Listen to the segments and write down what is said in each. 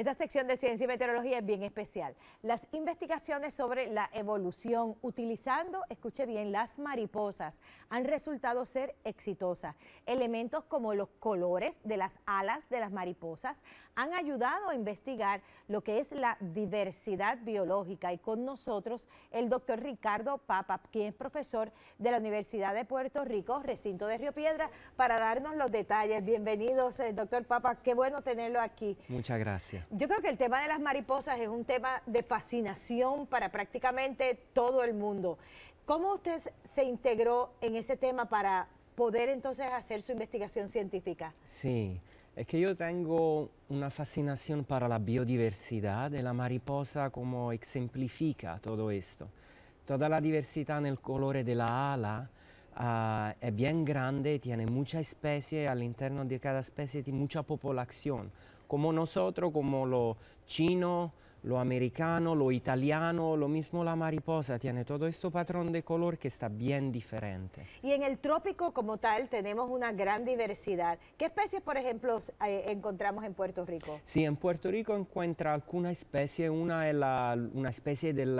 Esta sección de ciencia y meteorología es bien especial. Las investigaciones sobre la evolución utilizando, escuche bien, las mariposas han resultado ser exitosas. Elementos como los colores de las alas de las mariposas han ayudado a investigar lo que es la diversidad biológica. Y con nosotros el doctor Ricardo Papa, quien es profesor de la Universidad de Puerto Rico, recinto de Río Piedra, para darnos los detalles. Bienvenidos, eh, doctor Papa. Qué bueno tenerlo aquí. Muchas gracias. Yo creo que el tema de las mariposas es un tema de fascinación para prácticamente todo el mundo. ¿Cómo usted se integró en ese tema para poder entonces hacer su investigación científica? Sí, es que yo tengo una fascinación para la biodiversidad de la mariposa como exemplifica todo esto. Toda la diversidad en el color de la ala ah, es bien grande, tiene muchas especies, al interno de cada especie tiene mucha población como nosotros, como lo chino, lo americano, lo italiano, lo mismo la mariposa, tiene todo este patrón de color que está bien diferente. Y en el trópico como tal tenemos una gran diversidad. ¿Qué especies, por ejemplo, eh, encontramos en Puerto Rico? Sí, en Puerto Rico encuentra alguna especie, una es una especie del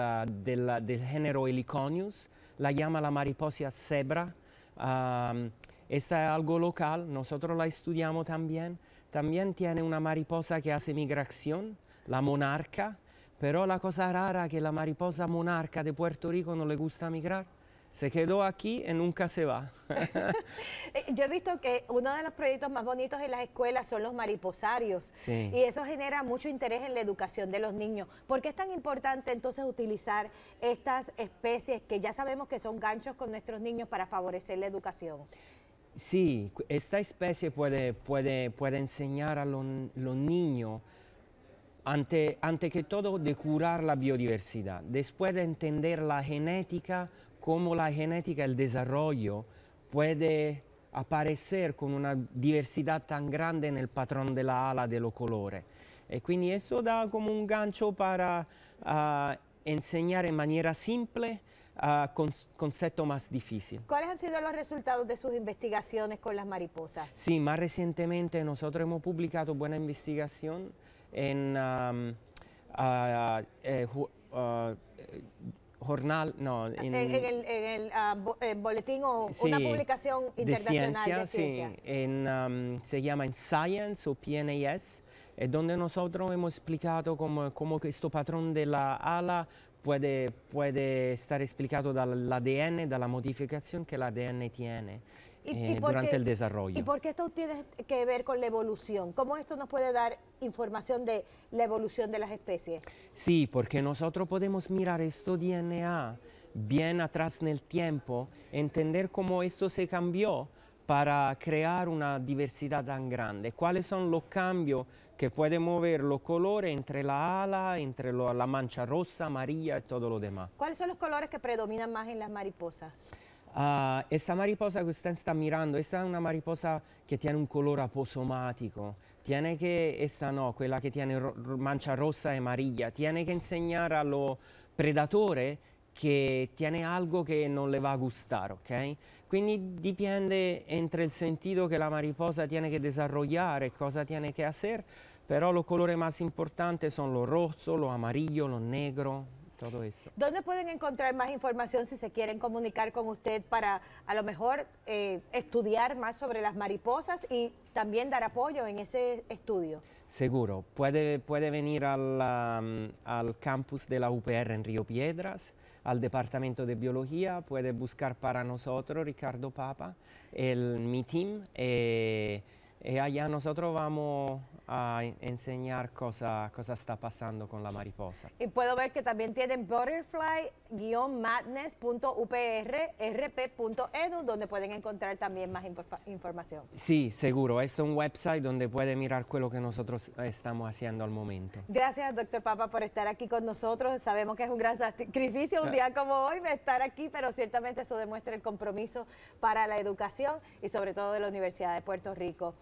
género Heliconius, la llama la mariposa cebra. esta es algo local, nosotros la estudiamos también. También tiene una mariposa que hace migración, la monarca, pero la cosa rara que la mariposa monarca de Puerto Rico no le gusta migrar. Se quedó aquí y nunca se va. Eh, yo he visto que uno de los proyectos más bonitos en las escuelas son los mariposarios. Y eso genera mucho interés en la educación de los niños. ¿Por qué es tan importante entonces utilizar estas especies que ya sabemos que son ganchos con nuestros niños para favorecer la educación? Sí, esta especie puede, enseñar a los niños, ante, que todo, de curar la biodiversidad, después de entender la genética, cómo la genética, el desarrollo, puede aparecer con una diversidad tan grande en el patrón de la ala de los colores. Y eh, quindi esto da como un gancho para ah, enseñar de manera simple concepto más difícil. ¿Cuáles han sido los resultados de sus investigaciones con las mariposas? Sí, más recientemente nosotros hemos publicado buena investigación en eh, eh, jornal, no. Ah, en, el, ah, eh, boletín o una publicación internacional de ciencia. En, se llama en Science o PNAS e es donde nosotros hemos explicado cómo, cómo este patrón de la ala puede, puede estar explicado del ADN, de la modificación que el ADN tiene. Eh, durante el desarrollo. ¿Y por qué esto tiene que ver con la evolución? ¿Cómo esto nos puede dar información de la evolución de las especies? Sí, porque nosotros podemos mirar esto DNA bien atrás en el tiempo, entender cómo esto se cambió per creare una diversità tan grande? Quali sono i cambios che puede mover il colore entre la ala, entre lo, la mancia rossa, amarilla e tutto lo demás? Quali sono i colori che predominano più en las mariposas? Uh, mariposa che sta, está mirando, è una mariposa che tiene un color aposomático, tiene que, esta no, quella che tiene ro mancha rossa e amarilla, tiene che insegnare allo predatore que tiene algo que no le va a gustar, ¿ok? Quindi depende entre el sentido que la mariposa tiene que desarrollar, cosa tiene que hacer, pero los colores más importantes son lo rosso, lo amarillo, lo negro, todo eso. ¿Dónde pueden encontrar más información si se quieren comunicar con usted para a lo mejor eh, estudiar más sobre las mariposas y también dar apoyo en ese estudio? Seguro, puede, puede venir mm, al campus de la UPR en Río Piedras al Departamento de Biología, puede buscar para nosotros Ricardo Papa, el, mi team. Eh, allá nosotros vamos a enseñar cosas cosa está pasando con la mariposa. Y puedo ver que también tienen butterfly-madness.uprrp.edu, e donde pueden encontrar también más información. Sí, seguro. Es un website donde puede mirar lo que nosotros estamos haciendo al momento. Gracias, doctor Papa, por estar aquí con nosotros. Sabemos que es un gran sacrificio un ah. día como hoy estar aquí, pero ciertamente eso demuestra el compromiso para la educación y sobre todo de la Universidad de Puerto Rico.